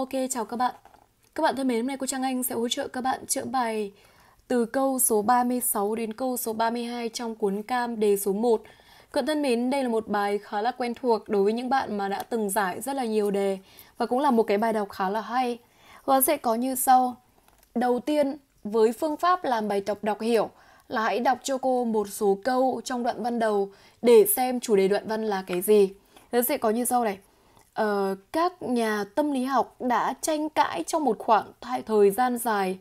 Ok, chào các bạn. Các bạn thân mến, hôm nay cô Trang Anh sẽ hỗ trợ các bạn chữa bài từ câu số 36 đến câu số 32 trong cuốn cam đề số 1. Các bạn thân mến, đây là một bài khá là quen thuộc đối với những bạn mà đã từng giải rất là nhiều đề và cũng là một cái bài đọc khá là hay. Và sẽ có như sau. Đầu tiên, với phương pháp làm bài tập đọc hiểu là hãy đọc cho cô một số câu trong đoạn văn đầu để xem chủ đề đoạn văn là cái gì. Nó sẽ có như sau này uh, các nhà tâm lý học đã tranh cãi trong một khoảng thời gian dài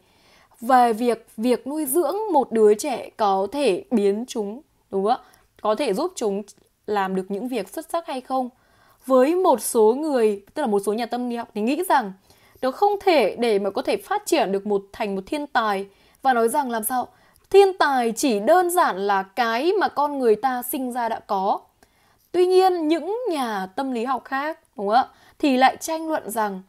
về việc việc nuôi dưỡng một đứa trẻ có thể biến chúng đúng không ạ có thể giúp chúng làm được những việc xuất sắc hay không với một số người tức là một số nhà tâm lý học thì nghĩ rằng nó không thể để mà có thể phát triển được một thành một thiên tài và nói rằng làm sao thiên tài chỉ đơn giản là cái mà con người ta sinh ra đã có Tuy nhiên những nhà tâm lý học khác đúng không ạ thì lại tranh luận rằng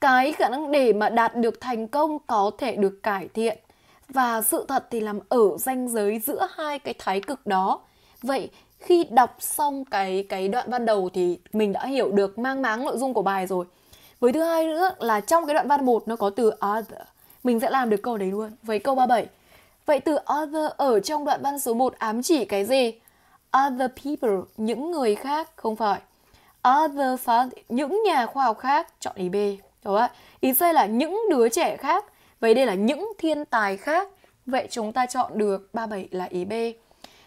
cái khả năng để mà đạt được thành công có thể được cải thiện và sự thật thì làm ở ranh giới giữa hai cái thái cực đó. Vậy khi đọc xong cái cái đoạn văn đầu thì mình đã hiểu được mang máng nội dung của bài rồi. Với thứ hai nữa là trong cái đoạn văn 1 nó có từ other. Mình sẽ làm được câu đấy luôn với câu 37. Vậy từ other ở trong đoạn văn số 1 ám chỉ cái gì? other people những người khác không phải other scientists những nhà khoa học khác chọn ý B đúng không? ý C là những đứa trẻ khác vậy đây là những thiên tài khác vậy chúng ta chọn được 37 là ý B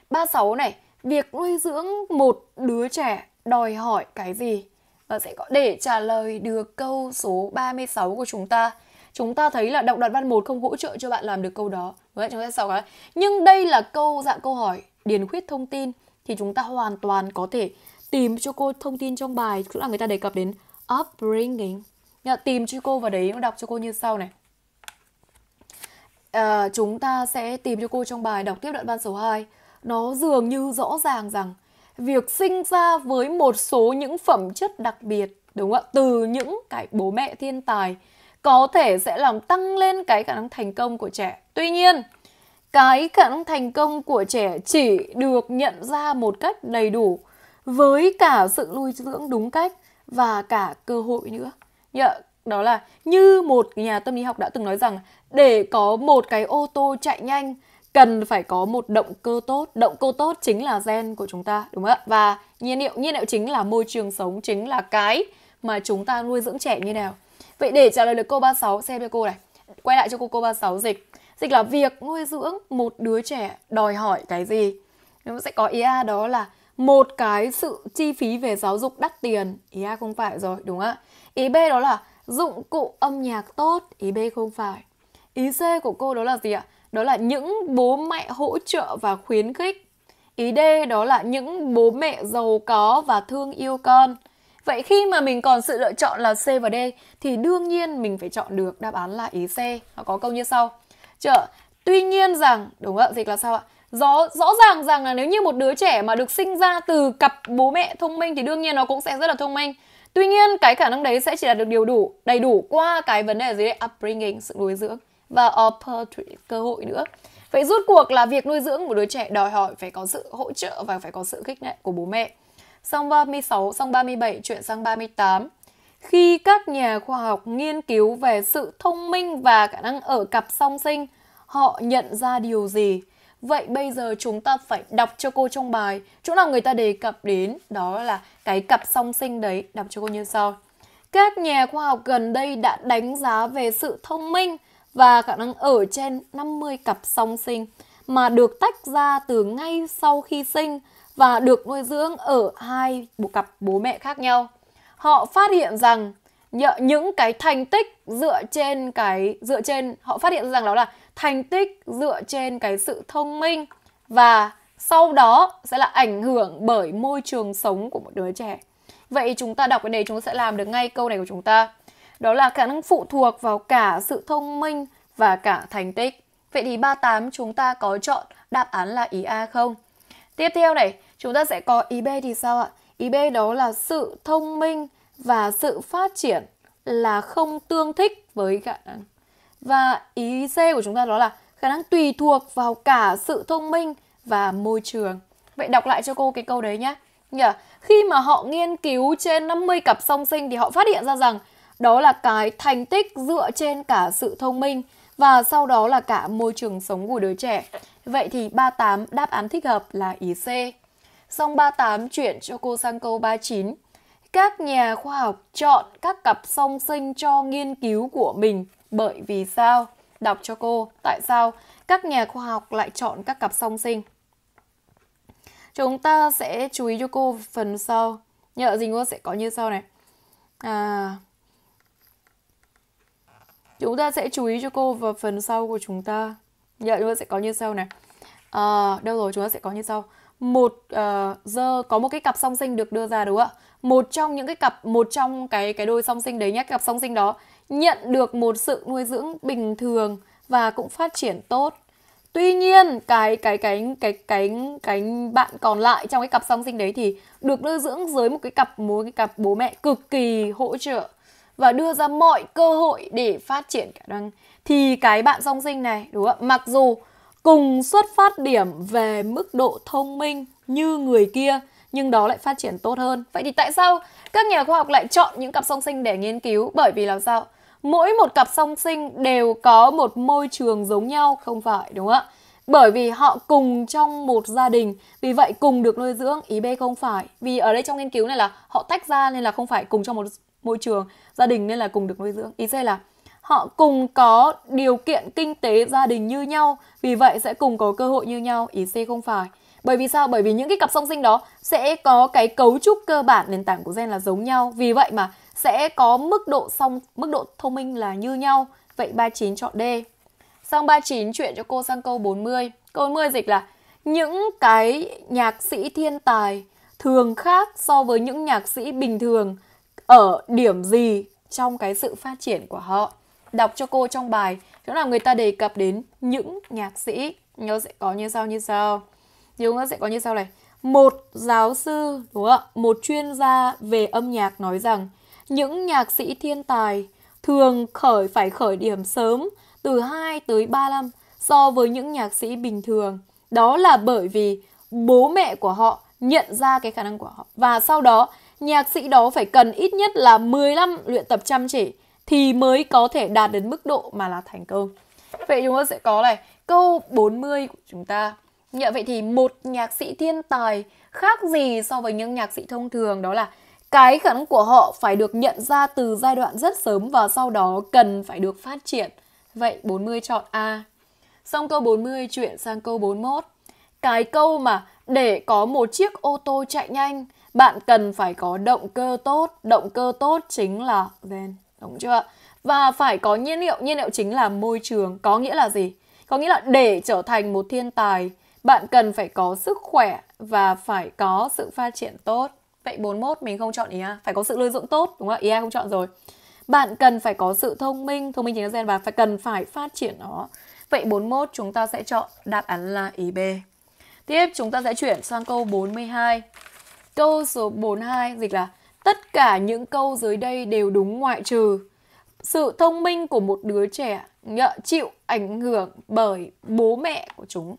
36 này việc nuôi dưỡng một đứa trẻ đòi hỏi cái gì và sẽ có để trả lời được câu số 36 của chúng ta chúng ta thấy là động đoạn văn một không hỗ trợ cho bạn làm được câu đó. Vậy chúng ta sau đó. Nhưng đây là câu dạng câu hỏi điền khuyết thông tin thì chúng ta hoàn toàn có thể tìm cho cô thông tin trong bài tức là người ta đề cập đến upbringing Nhờ, tìm cho cô vào đấy đọc cho cô như sau này à, chúng ta sẽ tìm cho cô trong bài đọc tiếp đoạn văn số 2 nó dường như rõ ràng rằng việc sinh ra với một số những phẩm chất đặc biệt đúng không ạ từ những cái bố mẹ thiên tài có thể sẽ làm tăng lên cái khả năng thành công của trẻ tuy nhiên cái khả năng thành công của trẻ chỉ được nhận ra một cách đầy đủ với cả sự nuôi dưỡng đúng cách và cả cơ hội nữa. Yeah, đó là như một nhà tâm lý học đã từng nói rằng để có một cái ô tô chạy nhanh cần phải có một động cơ tốt động cơ tốt chính là gen của chúng ta đúng không ạ và nhiên liệu nhiên liệu chính là môi trường sống chính là cái mà chúng ta nuôi dưỡng trẻ như nào vậy để trả lời được câu 36 xem cho cô này quay lại cho cô cô 36 dịch dịch là việc nuôi dưỡng một đứa trẻ đòi hỏi cái gì nó sẽ có ý a đó là một cái sự chi phí về giáo dục đắt tiền ý a không phải rồi đúng không ạ ý b đó là dụng cụ âm nhạc tốt ý b không phải ý c của cô đó là gì ạ đó là những bố mẹ hỗ trợ và khuyến khích ý d đó là những bố mẹ giàu có và thương yêu con vậy khi mà mình còn sự lựa chọn là c và d thì đương nhiên mình phải chọn được đáp án là ý c nó có câu như sau chưa? Tuy nhiên rằng, đúng ạ, dịch là sao ạ? Rõ, rõ ràng rằng là nếu như một đứa trẻ mà được sinh ra từ cặp bố mẹ thông minh thì đương nhiên nó cũng sẽ rất là thông minh. Tuy nhiên cái khả năng đấy sẽ chỉ đạt được điều đủ, đầy đủ qua cái vấn đề gì đấy, upbringing, sự nuôi dưỡng và opportunity, cơ hội nữa. Vậy rút cuộc là việc nuôi dưỡng của đứa trẻ đòi hỏi phải có sự hỗ trợ và phải có sự khích lệ của bố mẹ. Xong 36, xong 37, chuyển sang 38 khi các nhà khoa học nghiên cứu về sự thông minh và khả năng ở cặp song sinh, họ nhận ra điều gì? Vậy bây giờ chúng ta phải đọc cho cô trong bài chỗ nào người ta đề cập đến đó là cái cặp song sinh đấy, đọc cho cô như sau. Các nhà khoa học gần đây đã đánh giá về sự thông minh và khả năng ở trên 50 cặp song sinh mà được tách ra từ ngay sau khi sinh và được nuôi dưỡng ở hai cặp bố mẹ khác nhau họ phát hiện rằng những cái thành tích dựa trên cái dựa trên họ phát hiện rằng đó là thành tích dựa trên cái sự thông minh và sau đó sẽ là ảnh hưởng bởi môi trường sống của một đứa trẻ. Vậy chúng ta đọc cái này chúng ta sẽ làm được ngay câu này của chúng ta. Đó là khả năng phụ thuộc vào cả sự thông minh và cả thành tích. Vậy thì 38 chúng ta có chọn đáp án là ý A không? Tiếp theo này, chúng ta sẽ có ý B thì sao ạ? Ý B đó là sự thông minh và sự phát triển là không tương thích với khả năng. Và ý C của chúng ta đó là khả năng tùy thuộc vào cả sự thông minh và môi trường. Vậy đọc lại cho cô cái câu đấy nhé. Yeah. Khi mà họ nghiên cứu trên 50 cặp song sinh thì họ phát hiện ra rằng đó là cái thành tích dựa trên cả sự thông minh và sau đó là cả môi trường sống của đứa trẻ. Vậy thì 38 đáp án thích hợp là ý C. Song 38 chuyển cho cô sang câu 39. Các nhà khoa học chọn các cặp song sinh cho nghiên cứu của mình bởi vì sao? Đọc cho cô, tại sao các nhà khoa học lại chọn các cặp song sinh? Chúng ta sẽ chú ý cho cô phần sau. Nhờ gì cô sẽ có như sau này. À, chúng ta sẽ chú ý cho cô vào phần sau của chúng ta. Nhờ chúng ta sẽ có như sau này. À, đâu rồi chúng ta sẽ có như sau một uh, giờ có một cái cặp song sinh được đưa ra đúng không ạ? Một trong những cái cặp một trong cái cái đôi song sinh đấy nhé, cặp song sinh đó nhận được một sự nuôi dưỡng bình thường và cũng phát triển tốt. Tuy nhiên cái cái cái cái cái cái bạn còn lại trong cái cặp song sinh đấy thì được nuôi dưỡng dưới một cái cặp một cái cặp bố mẹ cực kỳ hỗ trợ và đưa ra mọi cơ hội để phát triển khả năng thì cái bạn song sinh này đúng không? ạ? Mặc dù cùng xuất phát điểm về mức độ thông minh như người kia nhưng đó lại phát triển tốt hơn. Vậy thì tại sao các nhà khoa học lại chọn những cặp song sinh để nghiên cứu? Bởi vì làm sao? Mỗi một cặp song sinh đều có một môi trường giống nhau không phải đúng không ạ? Bởi vì họ cùng trong một gia đình, vì vậy cùng được nuôi dưỡng, ý B không phải. Vì ở đây trong nghiên cứu này là họ tách ra nên là không phải cùng trong một môi trường gia đình nên là cùng được nuôi dưỡng. Ý C là họ cùng có điều kiện kinh tế gia đình như nhau vì vậy sẽ cùng có cơ hội như nhau ý c không phải bởi vì sao bởi vì những cái cặp song sinh đó sẽ có cái cấu trúc cơ bản nền tảng của gen là giống nhau vì vậy mà sẽ có mức độ song mức độ thông minh là như nhau vậy 39 chọn D sang 39 chuyện cho cô sang câu 40 câu 40 dịch là những cái nhạc sĩ thiên tài thường khác so với những nhạc sĩ bình thường ở điểm gì trong cái sự phát triển của họ đọc cho cô trong bài chỗ nào người ta đề cập đến những nhạc sĩ nó sẽ có như sau như sau điều nó sẽ có như sau này một giáo sư đúng không ạ một chuyên gia về âm nhạc nói rằng những nhạc sĩ thiên tài thường khởi phải khởi điểm sớm từ 2 tới 3 năm so với những nhạc sĩ bình thường. Đó là bởi vì bố mẹ của họ nhận ra cái khả năng của họ và sau đó nhạc sĩ đó phải cần ít nhất là 15 luyện tập chăm chỉ thì mới có thể đạt đến mức độ mà là thành công. Vậy chúng ta sẽ có này, câu 40 của chúng ta. Dạ vậy thì một nhạc sĩ thiên tài khác gì so với những nhạc sĩ thông thường đó là cái khả năng của họ phải được nhận ra từ giai đoạn rất sớm và sau đó cần phải được phát triển. Vậy 40 chọn A. Xong câu 40 chuyển sang câu 41. Cái câu mà để có một chiếc ô tô chạy nhanh, bạn cần phải có động cơ tốt, động cơ tốt chính là ven đúng chưa và phải có nhiên liệu nhiên liệu chính là môi trường có nghĩa là gì có nghĩa là để trở thành một thiên tài bạn cần phải có sức khỏe và phải có sự phát triển tốt vậy 41 mình không chọn ý à phải có sự lợi dụng tốt đúng không ý a không chọn rồi bạn cần phải có sự thông minh thông minh chính là gen và phải cần phải phát triển nó vậy 41 chúng ta sẽ chọn đáp án là ý b tiếp chúng ta sẽ chuyển sang câu 42 câu số 42 dịch là Tất cả những câu dưới đây đều đúng ngoại trừ. Sự thông minh của một đứa trẻ nhợ chịu ảnh hưởng bởi bố mẹ của chúng.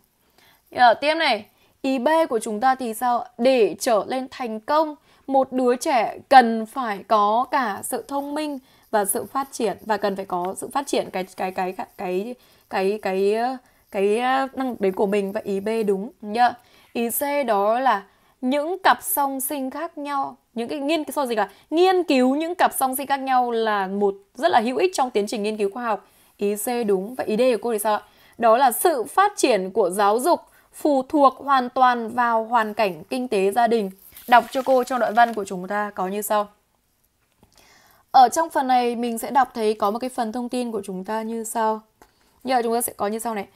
Ở ờ, tiếp này, ý B của chúng ta thì sao? Để trở lên thành công, một đứa trẻ cần phải có cả sự thông minh và sự phát triển và cần phải có sự phát triển cái cái cái cái cái cái cái, cái năng lực của mình và ý B đúng nhá. Ý C đó là những cặp song sinh khác nhau những cái nghiên cứu so gì cả nghiên cứu những cặp song sinh khác nhau là một rất là hữu ích trong tiến trình nghiên cứu khoa học ý C đúng và ý D của cô thì sao ạ đó là sự phát triển của giáo dục phụ thuộc hoàn toàn vào hoàn cảnh kinh tế gia đình đọc cho cô trong đoạn văn của chúng ta có như sau ở trong phần này mình sẽ đọc thấy có một cái phần thông tin của chúng ta như sau như là chúng ta sẽ có như sau này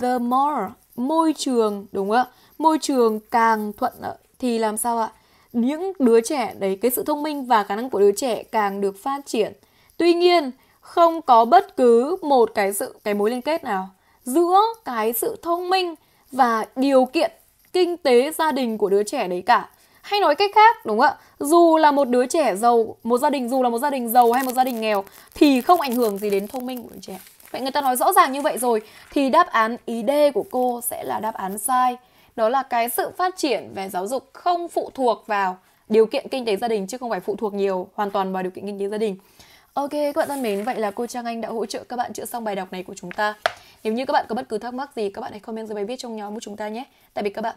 the more môi trường đúng không ạ môi trường càng thuận lợi thì làm sao ạ? Những đứa trẻ đấy, cái sự thông minh và khả năng của đứa trẻ càng được phát triển. Tuy nhiên, không có bất cứ một cái sự cái mối liên kết nào giữa cái sự thông minh và điều kiện kinh tế gia đình của đứa trẻ đấy cả hay nói cách khác đúng không ạ dù là một đứa trẻ giàu một gia đình dù là một gia đình giàu hay một gia đình nghèo thì không ảnh hưởng gì đến thông minh của đứa trẻ vậy người ta nói rõ ràng như vậy rồi thì đáp án ý D của cô sẽ là đáp án sai đó là cái sự phát triển về giáo dục không phụ thuộc vào điều kiện kinh tế gia đình chứ không phải phụ thuộc nhiều hoàn toàn vào điều kiện kinh tế gia đình Ok các bạn thân mến, vậy là cô Trang Anh đã hỗ trợ các bạn chữa xong bài đọc này của chúng ta. Nếu như các bạn có bất cứ thắc mắc gì, các bạn hãy comment dưới bài viết trong nhóm của chúng ta nhé. Tạm biệt các bạn.